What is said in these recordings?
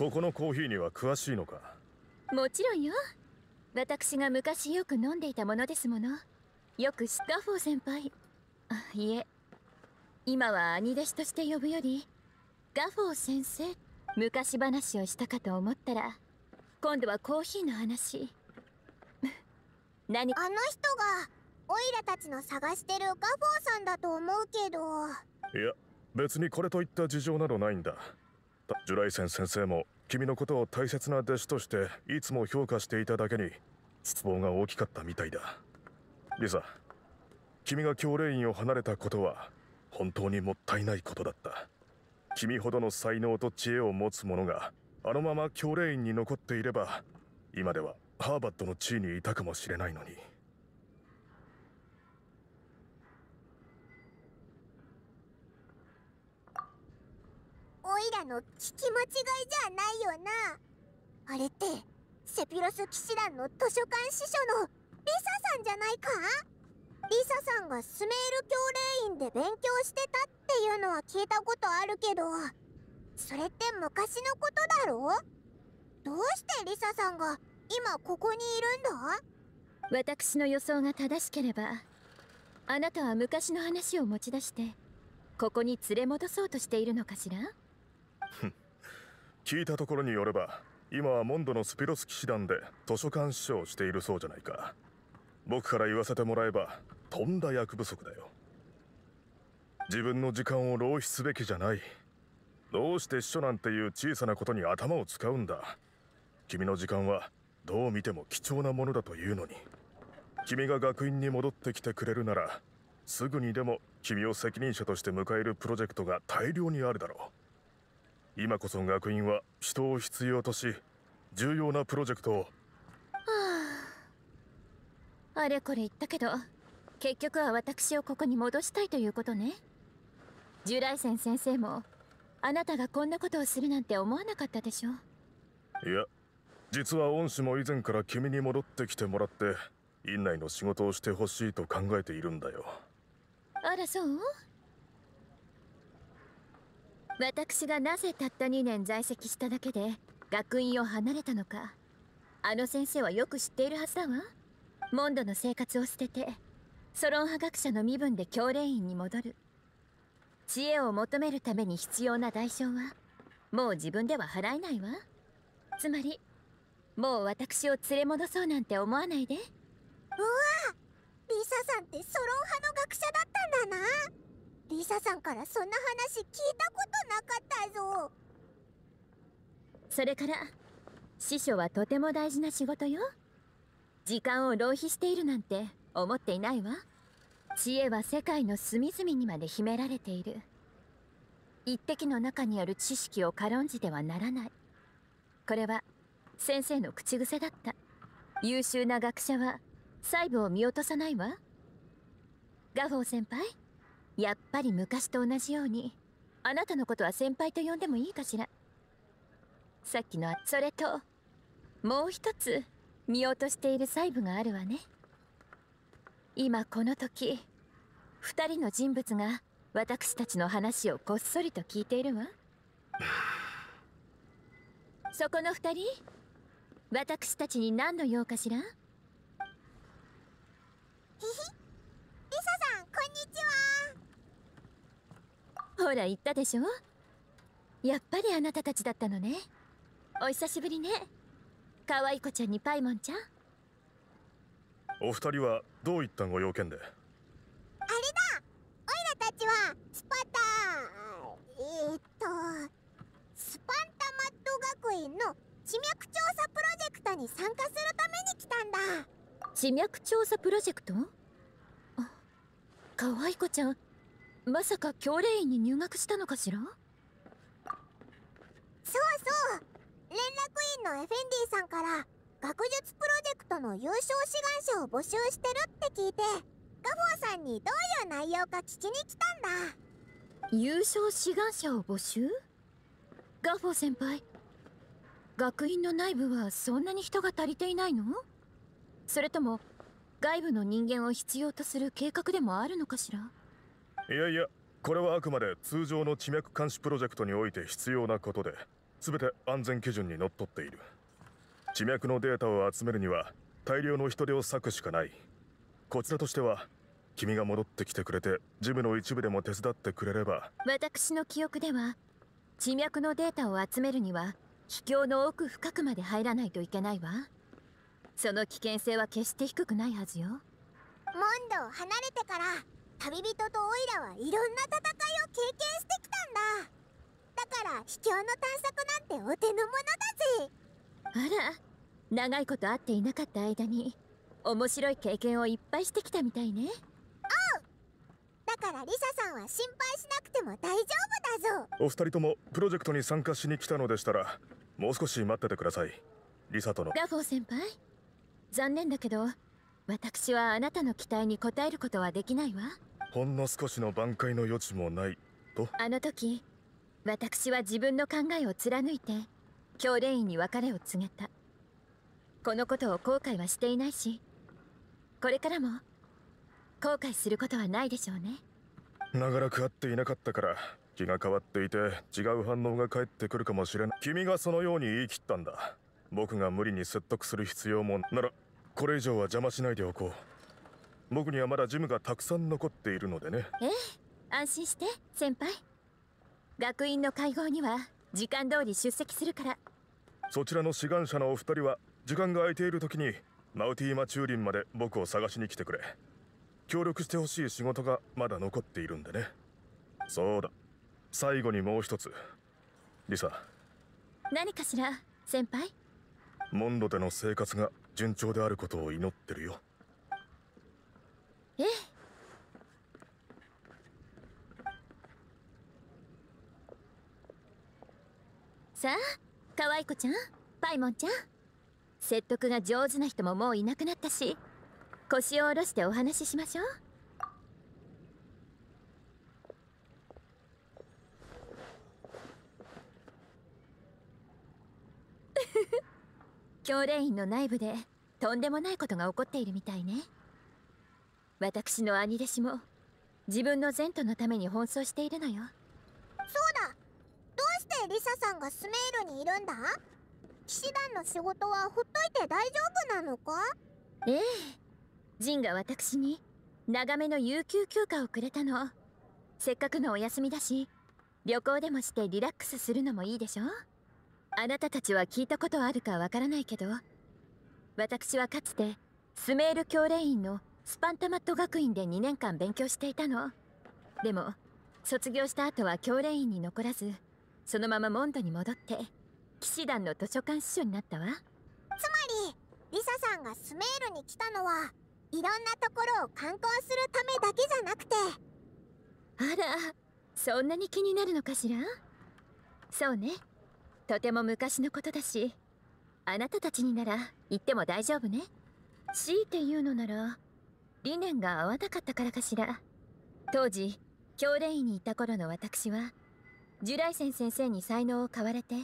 ここのコーヒーには詳しいのかもちろんよ私が昔よく飲んでいたものですものよくスタッフォー先輩あいえ今は兄弟子として呼ぶよりガフォー先生昔話をしたかと思ったら今度はコーヒーの話 何あの人がオイラたちの探してるガフォーさんだと思うけどいや別にこれといった事情などないんだジュライセン先生も君のことを大切な弟子としていつも評価していただけに失望が大きかったみたいだリサ君が教練院を離れたことは本当にもったいないことだった君ほどの才能と知恵を持つ者があのまま教練院に残っていれば今ではハーバッドの地位にいたかもしれないのにらの聞き間違いじゃないよなあれってセピロス騎士団の図書館司書のリサさんじゃないかリサさんがスメール教令院で勉強してたっていうのは聞いたことあるけどそれって昔のことだろどうしてリサさんが今ここにいるんだ私の予想が正しければあなたは昔の話を持ち出してここに連れ戻そうとしているのかしら 聞いたところによれば今はモンドのスピロス騎士団で図書館師匠をしているそうじゃないか僕から言わせてもらえばとんだ役不足だよ自分の時間を浪費すべきじゃないどうして秘書なんていう小さなことに頭を使うんだ君の時間はどう見ても貴重なものだというのに君が学院に戻ってきてくれるならすぐにでも君を責任者として迎えるプロジェクトが大量にあるだろう今こそ学院は人を必要とし重要なプロジェクトを、はあ、あれこれ言ったけど結局は私をここに戻したいということね従来戦先生もあなたがこんなことをするなんて思わなかったでしょいや実は恩師も以前から君に戻ってきてもらって院内の仕事をしてほしいと考えているんだよあらそう私がなぜたった2年在籍しただけで学院を離れたのかあの先生はよく知っているはずだわモンドの生活を捨ててソロン派学者の身分で教練院に戻る知恵を求めるために必要な代償はもう自分では払えないわつまりもう私を連れ戻そうなんて思わないでうわリサさんってソロン派の学者だったんだなリサさんからそんな話聞いたことなかったぞそれから師匠はとても大事な仕事よ時間を浪費しているなんて思っていないわ知恵は世界の隅々にまで秘められている一滴の中にある知識を軽んじてはならないこれは先生の口癖だった優秀な学者は細部を見落とさないわガフォー先輩やっぱり昔と同じようにあなたのことは先輩と呼んでもいいかしらさっきのそれともう一つ見落としている細部があるわね今この時2人の人物が私たちの話をこっそりと聞いているわそこの2人私たちに何の用かしらひひリサさんこんにちはほら言ったでしょやっぱりあなたたちだったのねお久しぶりね可愛い子ちゃんにパイモンちゃんお二人はどういったご用件であれだオイラたちはスパタえー、っとスパンタマット学園の地脈調査プロジェクトに参加するために来たんだ地脈調査プロジェクトあ可愛い子ちゃんまさか教令院に入学したのかしらそうそう連絡員のエフェンディさんから学術プロジェクトの優勝志願者を募集してるって聞いてガフォーさんにどういう内容か聞きに来たんだ優勝志願者を募集ガフォー先輩学院の内部はそんなに人が足りていないのそれとも外部の人間を必要とする計画でもあるのかしらいやいやこれはあくまで通常の地脈監視プロジェクトにおいて必要なことで全て安全基準にのっとっている地脈のデータを集めるには大量の人手を割くしかないこちらとしては君が戻ってきてくれてジムの一部でも手伝ってくれれば私の記憶では地脈のデータを集めるには秘境の奥深くまで入らないといけないわその危険性は決して低くないはずよモンドを離れてから旅人とオイラはいろんな戦いを経験してきたんだだから秘境の探索なんてお手の物だぜあら長いこと会っていなかった間に面白い経験をいっぱいしてきたみたいねおうだからリサさんは心配しなくても大丈夫だぞお二人ともプロジェクトに参加しに来たのでしたらもう少し待っててくださいリサとのラフォー先輩残念だけど私はあなたの期待に応えることはできないわほんの少しの挽回の余地もないとあの時私は自分の考えを貫いて教練員に別れを告げたこのことを後悔はしていないしこれからも後悔することはないでしょうね長らく会っていなかったから気が変わっていて違う反応が返ってくるかもしれない君がそのように言い切ったんだ僕が無理に説得する必要もならこれ以上は邪魔しないでおこう僕にはまだジムがたくさん残っているのでねええ安心して先輩学院の会合には時間通り出席するからそちらの志願者のお二人は時間が空いている時にマウティーマチューリンまで僕を探しに来てくれ協力してほしい仕事がまだ残っているんでねそうだ最後にもう一つリサ何かしら先輩モンドでの生活が順調であることを祈ってるよええさあ可愛い子ちゃんパイモンちゃん説得が上手な人ももういなくなったし腰を下ろしてお話ししましょう 教練院の内部でとんでもないことが起こっているみたいね私の兄弟子も自分の前途のために奔走しているのよそうだどうしてリサさんがスメールにいるんだ騎士団の仕事はほっといて大丈夫なのかええジンが私に長めの有給休暇をくれたのせっかくのお休みだし旅行でもしてリラックスするのもいいでしょあなたたちは聞いたことあるかわからないけど私はかつてスメール教練員のスパンタマット学院で2年間勉強していたのでも卒業した後は教練院に残らずそのままモンドに戻って騎士団の図書館司書になったわつまりリサさんがスメールに来たのはいろんなところを観光するためだけじゃなくてあらそんなに気になるのかしらそうねとても昔のことだしあなたたちになら行っても大丈夫ね強いて言うのなら理念が合わなかったからかしら当時教練院にいた頃の私はジュライセン先生に才能を買われて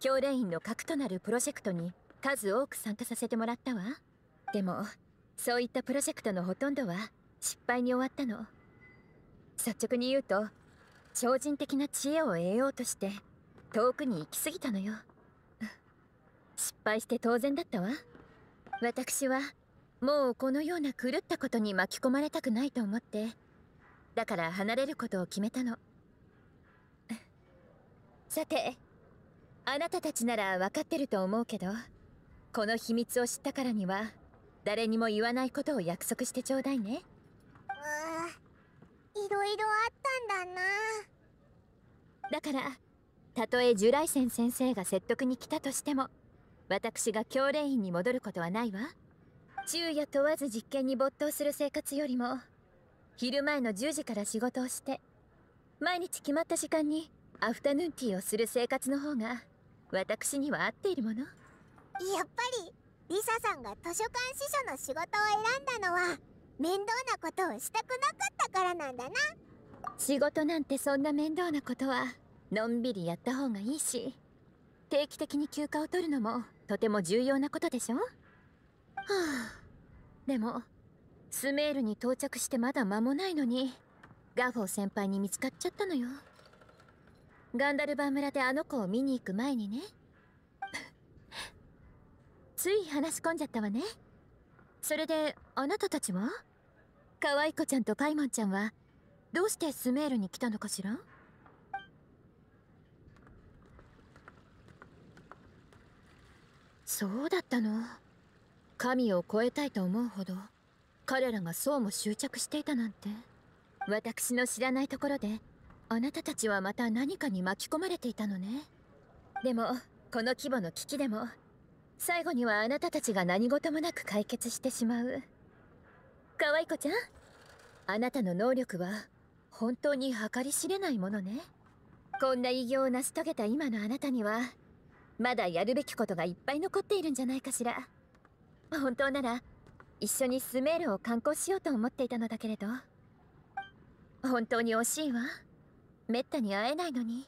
教練院の核となるプロジェクトに数多く参加させてもらったわでもそういったプロジェクトのほとんどは失敗に終わったの率直に言うと超人的な知恵を得ようとして遠くに行き過ぎたのよ失敗して当然だったわ私はもうこのような狂ったことに巻き込まれたくないと思ってだから離れることを決めたの さてあなたたちなら分かってると思うけどこの秘密を知ったからには誰にも言わないことを約束してちょうだいねういろいろあったんだなだからたとえジュライセン先生が説得に来たとしても私が教練院に戻ることはないわ昼夜問わず実験に没頭する生活よりも昼前の10時から仕事をして毎日決まった時間にアフタヌーンティーをする生活の方が私には合っているものやっぱりリサさんが図書館司書の仕事を選んだのは面倒なことをしたくなかったからなんだな仕事なんてそんな面倒なことはのんびりやった方がいいし定期的に休暇を取るのもとても重要なことでしょあでもスメールに到着してまだ間もないのにガフォー先輩に見つかっちゃったのよガンダルバ村であの子を見に行く前にね つい話し込んじゃったわねそれであなたたちは可愛い子ちゃんとカイモンちゃんはどうしてスメールに来たのかしらそうだったの。神を超えたいと思うほど彼らがそうも執着していたなんて私の知らないところであなたたちはまた何かに巻き込まれていたのねでもこの規模の危機でも最後にはあなたたちが何事もなく解決してしまう可愛い子ちゃんあなたの能力は本当に計り知れないものねこんな偉業を成し遂げた今のあなたにはまだやるべきことがいっぱい残っているんじゃないかしら本当なら一緒にスメールを観光しようと思っていたのだけれど本当に惜しいわめったに会えないのに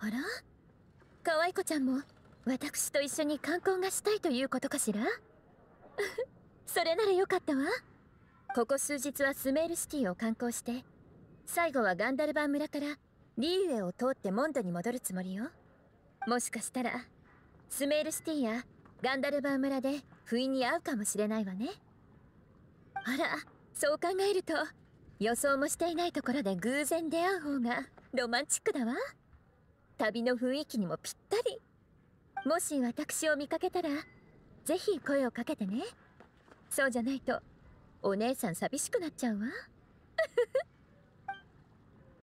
あら可愛い子ちゃんも私と一緒に観光がしたいということかしら それならよかったわここ数日はスメールシティを観光して最後はガンダルバン村からリーウェを通ってモンドに戻るつもりよもしかしたらスメールシティやガンダルバー村で不意に会うかもしれないわねあらそう考えると予想もしていないところで偶然出会う方がロマンチックだわ旅の雰囲気にもぴったりもし私を見かけたらぜひ声をかけてねそうじゃないとお姉さん寂しくなっちゃうわ